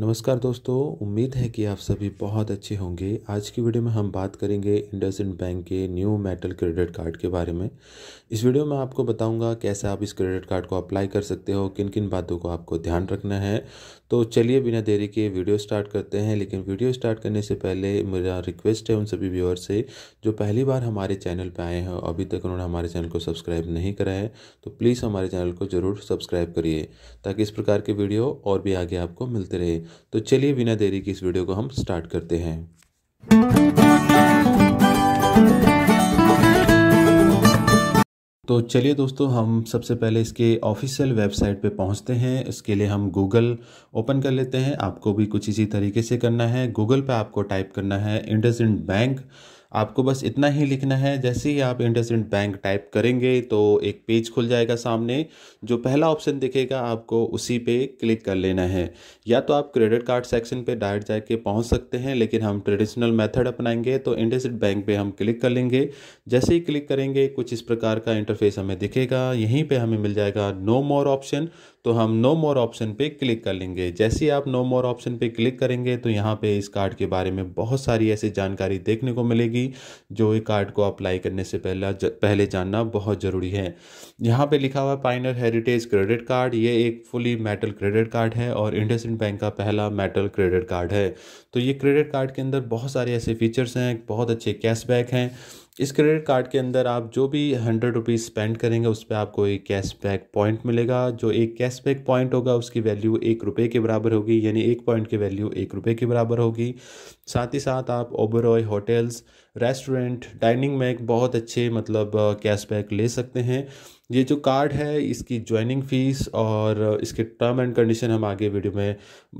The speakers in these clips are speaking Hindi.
नमस्कार दोस्तों उम्मीद है कि आप सभी बहुत अच्छे होंगे आज की वीडियो में हम बात करेंगे इंडसइंड बैंक के न्यू मेटल क्रेडिट कार्ड के बारे में इस वीडियो में आपको बताऊंगा कैसे आप इस क्रेडिट कार्ड को अप्लाई कर सकते हो किन किन बातों को आपको ध्यान रखना है तो चलिए बिना देरी के वीडियो स्टार्ट करते हैं लेकिन वीडियो स्टार्ट करने से पहले मेरा रिक्वेस्ट है उन सभी व्यूअर से जो पहली बार हमारे चैनल पर आए हैं अभी तक उन्होंने हमारे चैनल को सब्सक्राइब नहीं करा है तो प्लीज़ हमारे चैनल को ज़रूर सब्सक्राइब करिए ताकि इस प्रकार के वीडियो और भी आगे आपको मिलते रहे तो चलिए बिना देरी के इस वीडियो को हम स्टार्ट करते हैं तो चलिए दोस्तों हम सबसे पहले इसके ऑफिशियल वेबसाइट पे पहुंचते हैं इसके लिए हम गूगल ओपन कर लेते हैं आपको भी कुछ इसी तरीके से करना है गूगल पे आपको टाइप करना है इंडस बैंक आपको बस इतना ही लिखना है जैसे ही आप इंड बैंक टाइप करेंगे तो एक पेज खुल जाएगा सामने जो पहला ऑप्शन दिखेगा आपको उसी पे क्लिक कर लेना है या तो आप क्रेडिट कार्ड सेक्शन पे डायरेक्ट जाके पहुंच सकते हैं लेकिन हम ट्रेडिशनल मेथड अपनाएंगे तो इंडसइंड बैंक पे हम क्लिक कर लेंगे जैसे ही क्लिक करेंगे कुछ इस प्रकार का इंटरफेस हमें दिखेगा यहीं पर हमें मिल जाएगा नो मोर ऑप्शन तो हम नो मोर ऑप्शन पे क्लिक कर लेंगे जैसे ही आप नो मोर ऑप्शन पे क्लिक करेंगे तो यहाँ पे इस कार्ड के बारे में बहुत सारी ऐसी जानकारी देखने को मिलेगी होगी जो ये कार्ड को अप्लाई करने से पहला ज, पहले जानना बहुत ज़रूरी है यहाँ पे लिखा हुआ पाइनर हेरिटेज क्रेडिट कार्ड ये एक फुली मेटल क्रेडिट कार्ड है और इंडस बैंक का पहला मेटल क्रेडिट कार्ड है तो ये क्रेडिट कार्ड के अंदर बहुत सारे ऐसे फीचर्स हैं बहुत अच्छे कैशबैक हैं इस क्रेडिट कार्ड के अंदर आप जो भी हंड्रेड रुपीज़ स्पेंड करेंगे उस पर आपको एक कैशबैक पॉइंट मिलेगा जो एक कैशबैक पॉइंट होगा उसकी वैल्यू एक रुपये के बराबर होगी यानी एक पॉइंट की वैल्यू एक रुपये के बराबर होगी साथ ही साथ आप ओबरॉय होटल्स रेस्टोरेंट डाइनिंग में एक बहुत अच्छे मतलब कैशबैक ले सकते हैं ये जो कार्ड है इसकी ज्वाइनिंग फ़ीस और इसके टर्म एंड कंडीशन हम आगे वीडियो में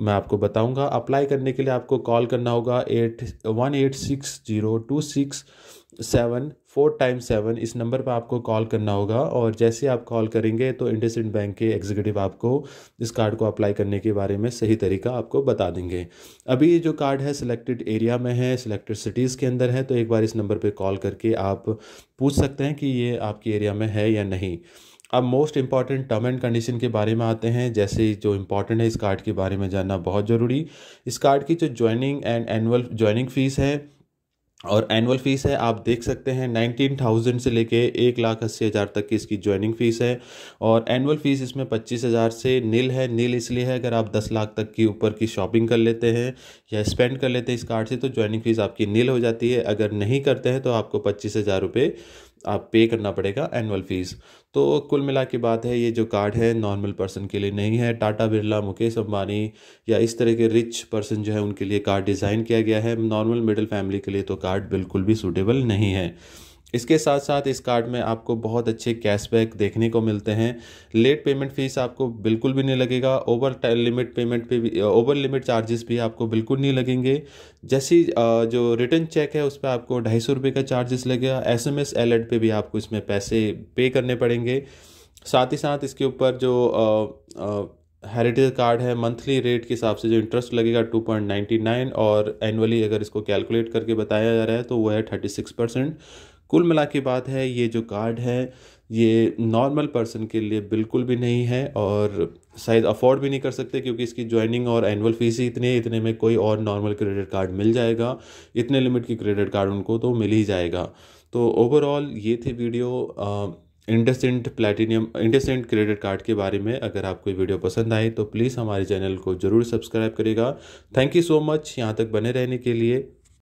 मैं आपको बताऊंगा अप्लाई करने के लिए आपको कॉल करना होगा eight one eight six zero two six seven four time seven इस नंबर पर आपको कॉल करना होगा और जैसे आप कॉल करेंगे तो इंडसइंड बैंक के एग्जीक्यूटिव आपको इस कार्ड को अप्लाई करने के बारे में सही तरीका आपको बता देंगे अभी ये जो कार्ड है सिलेक्टेड एरिया में है सिलेक्टेड सिटीज़ के अंदर है तो एक बार इस नंबर पर कॉल करके आप पूछ सकते हैं कि ये आपके एरिया में है या नहीं अब most important term and condition के बारे में आते हैं जैसे जो इम्पॉर्टेंट है इस कार्ड के बारे में जानना बहुत ज़रूरी इस कार्ड की जो joining and annual joining fees है और एनुअल फ़ीस है आप देख सकते हैं नाइनटीन थाउजेंड से लेके एक लाख अस्सी हज़ार तक की इसकी ज्वाइनिंग फ़ीस है और एनुअल फ़ीस इसमें पच्चीस हज़ार से नील है नील इसलिए है अगर आप दस लाख तक की ऊपर की शॉपिंग कर लेते हैं या स्पेंड कर लेते हैं इस कार्ड से तो ज्वाइनिंग फ़ीस आपकी नील हो जाती है अगर नहीं करते हैं तो आपको पच्चीस हज़ार रुपये आप पे करना पड़ेगा एनुअल फ़ीस तो कुल मिला के बात है ये जो कार्ड है नॉर्मल पर्सन के लिए नहीं है टाटा बिरला मुकेश अम्बानी या इस तरह के रिच पर्सन जो है उनके लिए कार्ड डिज़ाइन किया गया है नॉर्मल मिडिल फैमिली के लिए तो कार्ड बिल्कुल भी सूटेबल नहीं है इसके साथ साथ इस कार्ड में आपको बहुत अच्छे कैशबैक देखने को मिलते हैं लेट पेमेंट फीस आपको बिल्कुल भी नहीं लगेगा ओवर लिमिट पेमेंट पे भी ओवर लिमिट चार्जेस भी आपको बिल्कुल नहीं लगेंगे जैसी जो रिटर्न चेक है उस पर आपको ढाई सौ रुपये का चार्जेस लगेगा एस एम एस एलर्ट पर भी आपको इसमें पैसे पे करने पड़ेंगे साथ ही साथ इसके ऊपर जो हेरिटेज कार्ड है मंथली रेट के हिसाब से जो इंटरेस्ट लगेगा टू पॉइंट नाइन्टी नाइन और एनुअली अगर इसको कैलकुलेट करके बताया जा रहा है तो वो है थर्टी सिक्स परसेंट कुल मिला के बात है ये जो कार्ड है ये नॉर्मल पर्सन के लिए बिल्कुल भी नहीं है और शायद अफोर्ड भी नहीं कर सकते क्योंकि इसकी ज्वाइनिंग और एनुअल फीस ही इतनी है इतने में कोई और नॉर्मल क्रेडिट कार्ड मिल जाएगा इतने लिमिट की क्रेडिट कार्ड उनको तो मिल ही जाएगा तो ओवरऑल ये थे video IndusInd platinum IndusInd credit card के बारे में अगर आपको वीडियो पसंद आए तो प्लीज़ हमारे चैनल को ज़रूर सब्सक्राइब करेगा थैंक यू सो मच यहाँ तक बने रहने के लिए